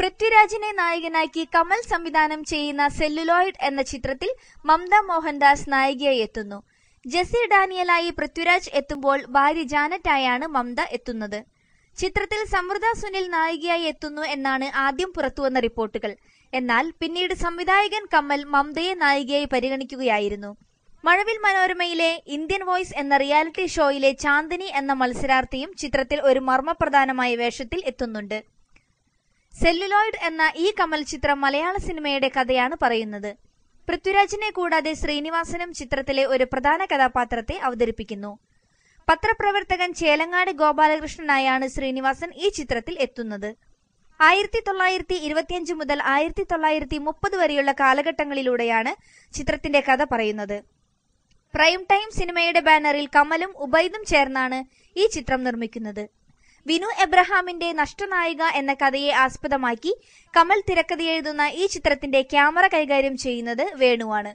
പൃഥ്വിരാജിനെ നായകനാക്കി കമൽ സംവിധാനം ചെയ്യുന്ന സെല്ലുലോയിഡ് എന്ന ചിത്രത്തിൽ മമത മോഹൻദാസ് നായികയായി എത്തുന്നു ജെസി ഡാനിയലായി പൃഥ്വിരാജ് എത്തുമ്പോൾ ഭാര്യ ജാനറ്റായാണ് മമത എത്തുന്നത് ചിത്രത്തിൽ സമൃദ്ധ സുനിൽ നായികയായി എത്തുന്നു എന്നാണ് ആദ്യം പുറത്തുവന്ന റിപ്പോർട്ടുകൾ എന്നാൽ പിന്നീട് സംവിധായകൻ കമൽ മമതയെ നായികയായി പരിഗണിക്കുകയായിരുന്നു മഴവിൽ മനോരമയിലെ ഇന്ത്യൻ വോയ്സ് എന്ന റിയാലിറ്റി ഷോയിലെ ചാന്ദിനി എന്ന മത്സരാർത്ഥിയും ചിത്രത്തിൽ ഒരു മർമ്മപ്രധാനമായ വേഷത്തിൽ എത്തുന്നുണ്ട് സെല്ലുലോയിഡ് എന്ന ഈ കമൽ ചിത്രം മലയാള സിനിമയുടെ കഥയാണ് പറയുന്നത് പൃഥ്വിരാജിനെ കൂടാതെ ശ്രീനിവാസനും ചിത്രത്തിലെ ഒരു പ്രധാന കഥാപാത്രത്തെ അവതരിപ്പിക്കുന്നു പത്രപ്രവർത്തകൻ ചേലങ്ങാട് ഗോപാലകൃഷ്ണനായാണ് ശ്രീനിവാസൻ ഈ ചിത്രത്തിൽ എത്തുന്നത് ആയിരത്തി തൊള്ളായിരത്തി ഇരുപത്തിയഞ്ച് മുതൽ ആയിരത്തി തൊള്ളായിരത്തി മുപ്പത് വരെയുള്ള കാലഘട്ടങ്ങളിലൂടെയാണ് ചിത്രത്തിന്റെ കഥ പറയുന്നത് പ്രൈം ടൈം സിനിമയുടെ ബാനറിൽ കമലും ഉബൈദും ചേർന്നാണ് ഈ ചിത്രം നിർമ്മിക്കുന്നത് വിനു എബ്രഹാമിന്റെ നഷ്ടനായിക എന്ന കഥയെ ആസ്പദമാക്കി കമൽ തിരക്കഥയെഴുതുന്ന ഈ ചിത്രത്തിന്റെ ക്യാമറ കൈകാര്യം ചെയ്യുന്നത് വേണുവാണ്